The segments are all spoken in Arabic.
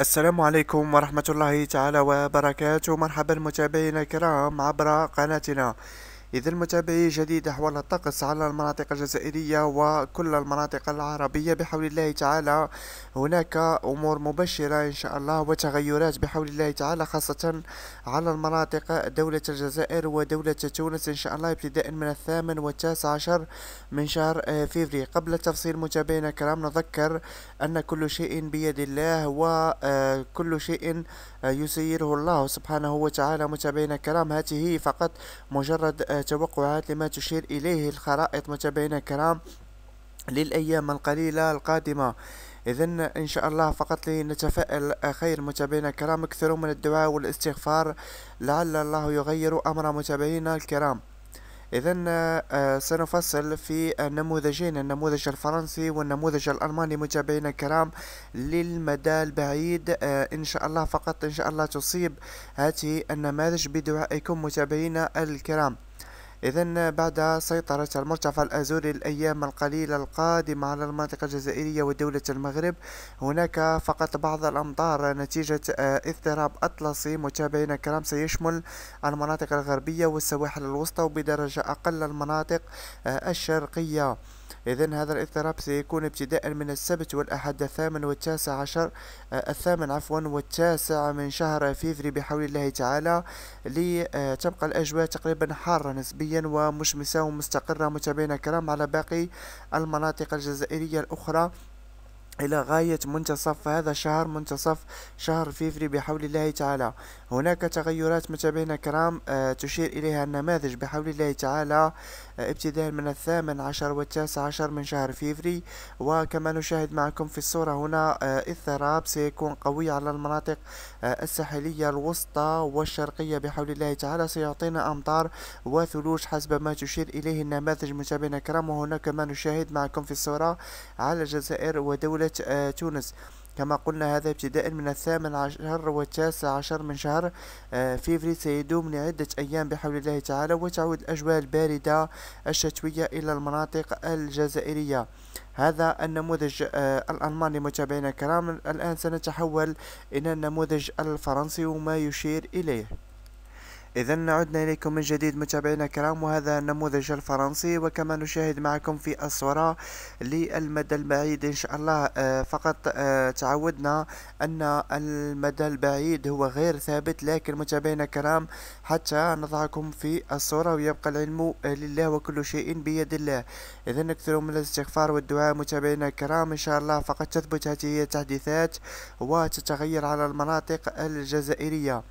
السلام عليكم ورحمة الله تعالى وبركاته مرحبا متابعينا الكرام عبر قناتنا إذا المتابعي جديد أحوال الطقس على المناطق الجزائرية وكل المناطق العربية بحول الله تعالى هناك أمور مبشرة إن شاء الله وتغيرات بحول الله تعالى خاصة على المناطق دولة الجزائر ودولة تونس إن شاء الله ابتداء من الثامن والتاسع عشر من شهر آه، فيفري قبل تفصيل متابعينا الكرام نذكر أن كل شيء بيد الله وكل آه، شيء آه، يسيره الله سبحانه وتعالى متابعينا الكرام هذه فقط مجرد توقعات لما تشير إليه الخرائط متابعينا الكرام للأيام القليلة القادمة إذا إن شاء الله فقط لنتفائل خير متابعينا الكرام اكثروا من الدعاء والاستغفار لعل الله يغير أمر متابعينا الكرام إذا آه، سنفصل في النموذجين النموذج الفرنسي والنموذج الألماني متابعينا الكرام للمدى البعيد آه، إن شاء الله فقط إن شاء الله تصيب هذه النماذج بدعائكم متابعينا الكرام إذا بعد سيطرة المرتفع الأزوري الأيام القليلة القادمة على المنطقة الجزائرية ودولة المغرب هناك فقط بعض الأمطار نتيجة آه، اضطراب أطلسي متابعينا الكرام سيشمل المناطق الغربية والسواحل الوسطى وبدرجة أقل المناطق آه، الشرقية إذا هذا الاضطراب سيكون ابتداء من السبت والأحد الثامن والتاسع عشر آه، الثامن عفوا والتاسع من شهر فيفري بحول الله تعالى لتبقى الأجواء تقريبا حارة نسبيا قويا ومشمسة ومستقرة متابعينا الكرام على باقي المناطق الجزائرية الأخرى إلى غاية منتصف هذا الشهر منتصف شهر فيفري بحول الله تعالى هناك تغيرات متابعينا كرام آه، تشير إليها النماذج بحول الله تعالى آه، ابتداء من الثامن عشر والتاسع عشر من شهر فيفري وكما نشاهد معكم في الصورة هنا اضطراب آه، سيكون قوي على المناطق الساحلية الوسطى والشرقية بحول الله تعالى سيعطينا أمطار وثلوج حسب ما تشير إليه النماذج متابعينا كرام وهناك ما نشاهد معكم في الصورة على الجزائر ودولة دولة آه، تونس كما قلنا هذا ابتداء من الثامن عشر والتاسع عشر من شهر آه، فيفري سيدوم لعدة أيام بحول الله تعالى وتعود الأجواء الباردة الشتوية إلى المناطق الجزائرية هذا النموذج آه، الألماني متابعينا الكرام الآن سنتحول إلى النموذج الفرنسي وما يشير إليه إذا عدنا إليكم من جديد متابعينا الكرام وهذا النموذج الفرنسي وكما نشاهد معكم في الصورة للمدى البعيد إن شاء الله آه، فقط آه، تعودنا أن المدى البعيد هو غير ثابت لكن متابعينا الكرام حتى نضعكم في الصورة ويبقى العلم لله وكل شيء بيد الله إذا نكثر من الاستغفار والدعاء متابعينا الكرام إن شاء الله فقط تثبت هذه التحديثات وتتغير على المناطق الجزائرية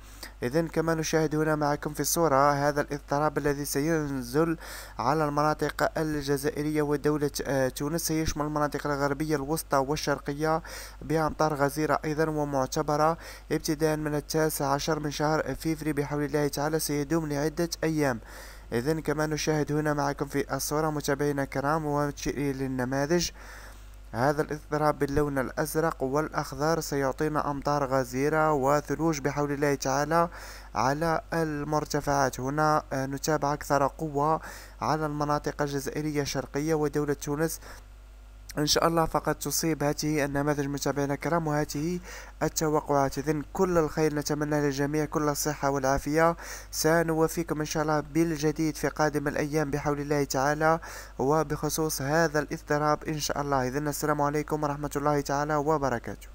إذا كما نشاهد هنا معكم معكم في الصورة هذا الاضطراب الذي سينزل على المناطق الجزائرية ودولة آه، تونس سيشمل المناطق الغربية الوسطى والشرقية بأمطار غزيرة أيضا ومعتبرة ابتداء من التاسع عشر من شهر فيفري بحول الله تعالى سيدوم لعدة أيام إذن كما نشاهد هنا معكم في الصورة متابعينا الكرام ونشير للنماذج هذا الاضطراب باللون الأزرق والأخضر سيعطينا أمطار غزيرة وثلوج بحول الله تعالى على المرتفعات هنا آه، نتابع أكثر قوة على المناطق الجزائرية الشرقية ودولة تونس إن شاء الله فقد تصيب هذه النماذج متابعينا الكرام وهذه التوقعات إذن كل الخير نتمنى للجميع كل الصحة والعافية سنوفيكم إن شاء الله بالجديد في قادم الأيام بحول الله تعالى وبخصوص هذا الاضطراب إن شاء الله إذن السلام عليكم ورحمة الله تعالى وبركاته